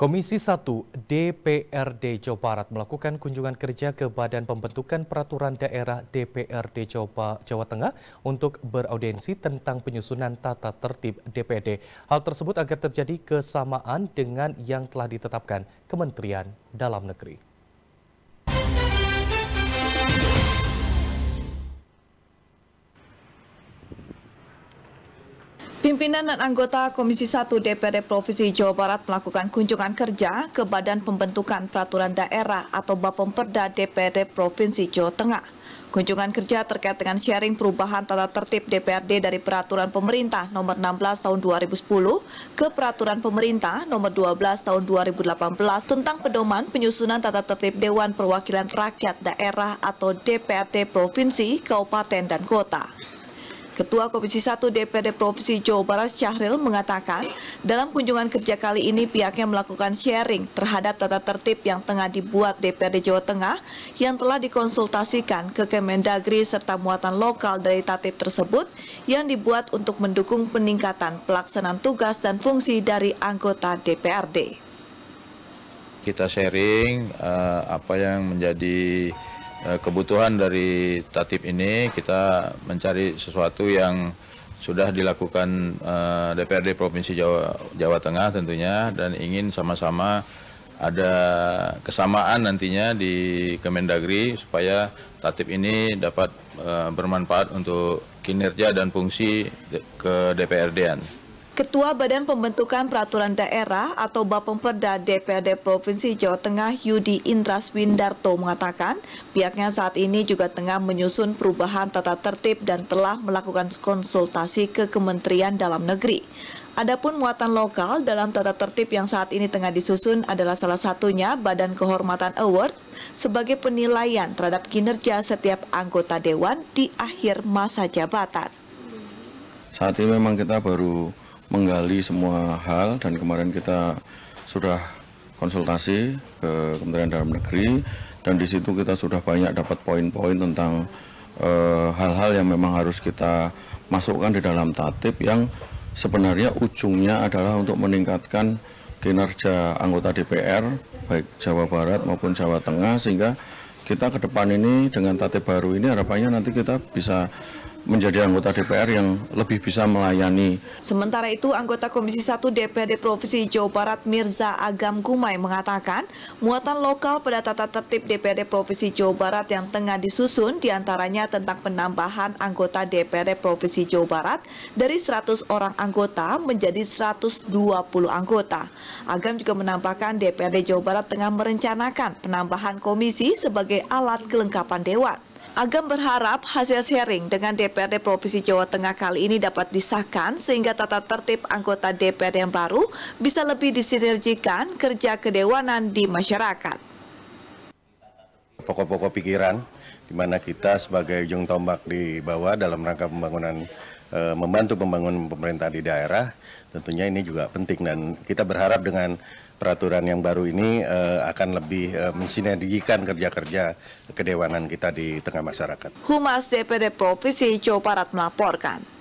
Komisi 1 DPRD Jawa Barat melakukan kunjungan kerja ke Badan Pembentukan Peraturan Daerah DPRD Jawa, Jawa Tengah untuk beraudensi tentang penyusunan tata tertib DPD. Hal tersebut agar terjadi kesamaan dengan yang telah ditetapkan Kementerian Dalam Negeri. Pimpinan dan anggota Komisi 1 DPD Provinsi Jawa Barat melakukan kunjungan kerja ke Badan Pembentukan Peraturan Daerah atau Bapemperda DPD Provinsi Jawa Tengah. Kunjungan kerja terkait dengan sharing perubahan tata tertib DPRD dari Peraturan Pemerintah Nomor 16 Tahun 2010 ke Peraturan Pemerintah Nomor 12 Tahun 2018 tentang pedoman penyusunan tata tertib Dewan Perwakilan Rakyat Daerah atau DPRD Provinsi, Kabupaten, dan Kota. Ketua Komisi 1 DPD Provinsi Jawa Barat Syahril mengatakan, dalam kunjungan kerja kali ini pihaknya melakukan sharing terhadap tata tertib yang tengah dibuat DPD Jawa Tengah yang telah dikonsultasikan ke Kemendagri serta muatan lokal dari tatib tersebut yang dibuat untuk mendukung peningkatan pelaksanaan tugas dan fungsi dari anggota DPRD. Kita sharing uh, apa yang menjadi Eh, kebutuhan dari tatip ini kita mencari sesuatu yang sudah dilakukan uh, eh, DPRD Provinsi Jawa, Jawa Tengah tentunya dan ingin sama-sama ada kesamaan nantinya di Kemendagri supaya tatip ini dapat uh, bermanfaat untuk kinerja dan fungsi ke DPRD-an. Ketua Badan Pembentukan Peraturan Daerah atau Bapemperda DPRD Provinsi Jawa Tengah Yudi Indras Windarto mengatakan pihaknya saat ini juga tengah menyusun perubahan tata tertib dan telah melakukan konsultasi ke Kementerian Dalam Negeri. Adapun muatan lokal dalam tata tertib yang saat ini tengah disusun adalah salah satunya Badan Kehormatan Award sebagai penilaian terhadap kinerja setiap anggota dewan di akhir masa jabatan. Saat ini memang kita baru menggali semua hal dan kemarin kita sudah konsultasi ke Kementerian Dalam Negeri dan di situ kita sudah banyak dapat poin-poin tentang eh, hal-hal e, yang memang harus kita masukkan di dalam tatib yang sebenarnya ujungnya adalah untuk meningkatkan kinerja anggota DPR baik Jawa Barat maupun Jawa Tengah sehingga kita ke depan ini dengan tatib baru ini harapannya nanti kita bisa menjadi anggota DPR yang lebih bisa melayani. Sementara itu, anggota Komisi 1 DPRD Provinsi Jawa Barat Mirza Agam Kumai mengatakan, muatan lokal pada tata tertib DPRD Provinsi Jawa Barat yang tengah disusun diantaranya tentang penambahan anggota DPRD Provinsi Jawa Barat dari 100 orang anggota menjadi 120 anggota. Agam juga menambahkan DPRD Jawa Barat tengah merencanakan penambahan komisi sebagai alat kelengkapan dewan. Agam berharap hasil sharing dengan DPRD Provinsi Jawa Tengah kali ini dapat disahkan sehingga tata tertib anggota DPRD yang baru bisa lebih disinergikan kerja kedewanan di masyarakat. Pokok-pokok pikiran di mana kita sebagai ujung tombak di bawah dalam rangka pembangunan e, membantu pembangunan pemerintah di daerah tentunya ini juga penting dan kita berharap dengan peraturan yang baru ini e, akan lebih e, mensinergikan kerja-kerja kedewanan kita di tengah masyarakat. Humas DPD Provinsi Jawa Barat melaporkan.